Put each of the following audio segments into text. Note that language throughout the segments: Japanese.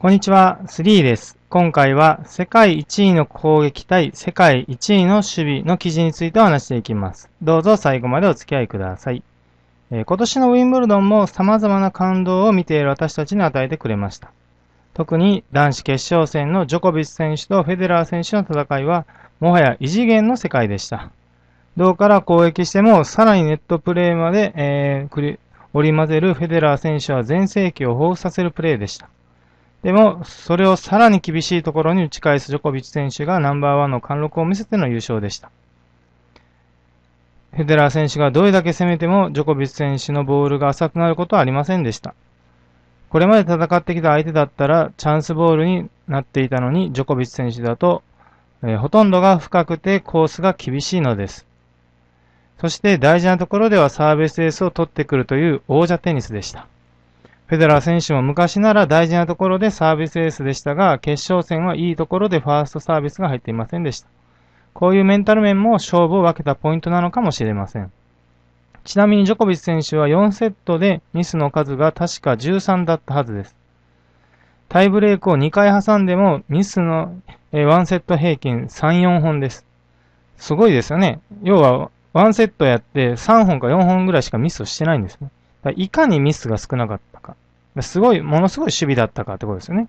こんにちは、スリーです。今回は世界1位の攻撃対世界1位の守備の記事についてお話していきます。どうぞ最後までお付き合いください。えー、今年のウィンブルドンも様々な感動を見ている私たちに与えてくれました。特に男子決勝戦のジョコビッチ選手とフェデラー選手の戦いはもはや異次元の世界でした。どうから攻撃してもさらにネットプレーまで、えー、織り交ぜるフェデラー選手は全盛期を彷彿させるプレーでした。でも、それをさらに厳しいところに打ち返すジョコビッチ選手がナンバーワンの貫禄を見せての優勝でした。フェデラー選手がどれだけ攻めてもジョコビッチ選手のボールが浅くなることはありませんでした。これまで戦ってきた相手だったらチャンスボールになっていたのにジョコビッチ選手だと、えー、ほとんどが深くてコースが厳しいのです。そして大事なところではサービスエースを取ってくるという王者テニスでした。フェデラー選手も昔なら大事なところでサービスエースでしたが、決勝戦はいいところでファーストサービスが入っていませんでした。こういうメンタル面も勝負を分けたポイントなのかもしれません。ちなみにジョコビッチ選手は4セットでミスの数が確か13だったはずです。タイブレークを2回挟んでもミスの1セット平均3、4本です。すごいですよね。要は1セットやって3本か4本ぐらいしかミスをしてないんですね。いかにミスが少なかったか。すごい、ものすごい守備だったかってことですよね。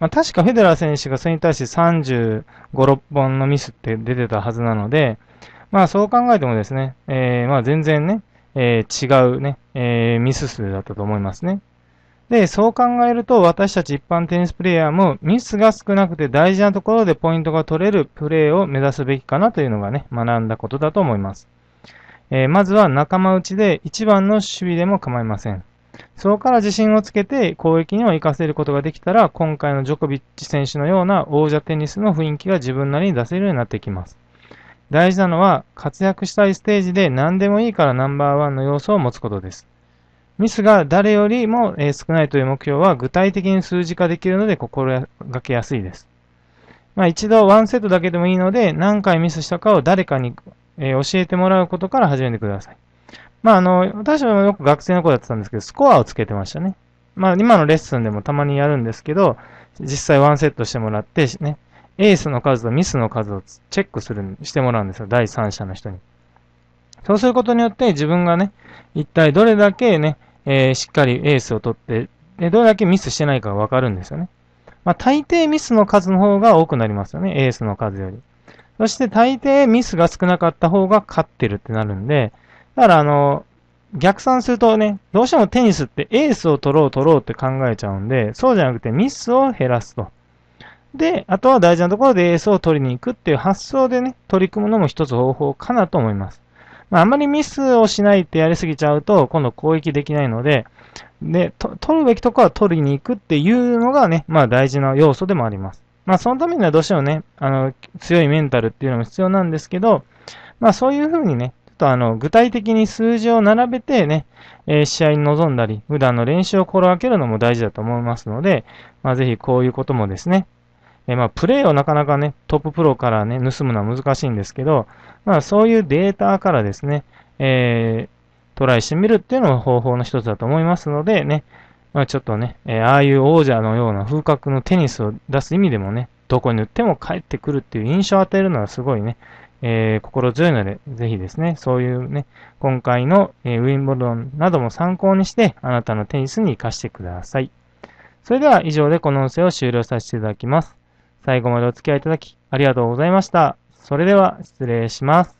まあ、確かフェデラー選手がそれに対して35、6本のミスって出てたはずなので、まあそう考えてもですね、えー、まあ全然ね、えー、違うね、えー、ミス数だったと思いますね。で、そう考えると私たち一般テニスプレイヤーもミスが少なくて大事なところでポイントが取れるプレーを目指すべきかなというのがね、学んだことだと思います。えー、まずは仲間内で一番の守備でも構いません。そこから自信をつけて攻撃にも活かせることができたら、今回のジョコビッチ選手のような王者テニスの雰囲気が自分なりに出せるようになってきます。大事なのは、活躍したいステージで何でもいいからナンバーワンの要素を持つことです。ミスが誰よりも少ないという目標は具体的に数字化できるので心がけやすいです。まあ、一度1セットだけでもいいので何回ミスしたかを誰かに教えてもらうことから始めてください。まあ、あの、私はよく学生の頃やってたんですけど、スコアをつけてましたね。まあ、今のレッスンでもたまにやるんですけど、実際ワンセットしてもらって、ね、エースの数とミスの数をチェックする、してもらうんですよ。第三者の人に。そうすることによって自分がね、一体どれだけね、えー、しっかりエースを取って、で、どれだけミスしてないかがわかるんですよね。まあ、大抵ミスの数の方が多くなりますよね。エースの数より。そして大抵ミスが少なかった方が勝ってるってなるんで、だから、あの、逆算するとね、どうしてもテニスってエースを取ろう取ろうって考えちゃうんで、そうじゃなくてミスを減らすと。で、あとは大事なところでエースを取りに行くっていう発想でね、取り組むのも一つ方法かなと思います。まあ、あんまりミスをしないってやりすぎちゃうと、今度攻撃できないので、で、取るべきところは取りに行くっていうのがね、まあ大事な要素でもあります。まあそのためにはどうしてもね、あの、強いメンタルっていうのも必要なんですけど、まあそういうふうにね、とあの具体的に数字を並べてね、えー、試合に臨んだり、普段の練習を心がけるのも大事だと思いますので、まあ、ぜひこういうこともですね、えー、まあ、プレーをなかなかね、トッププロからね、盗むのは難しいんですけど、まあ、そういうデータからですね、えー、トライしてみるっていうのも方法の一つだと思いますのでね、まあ、ちょっとね、えああいう王者のような風格のテニスを出す意味でもね、どこに打っても帰ってくるっていう印象を与えるのはすごいね、えー、心強いので、ぜひですね、そういうね、今回の、えー、ウィンボルドンなども参考にして、あなたのテニスに活かしてください。それでは以上でこの音声を終了させていただきます。最後までお付き合いいただき、ありがとうございました。それでは、失礼します。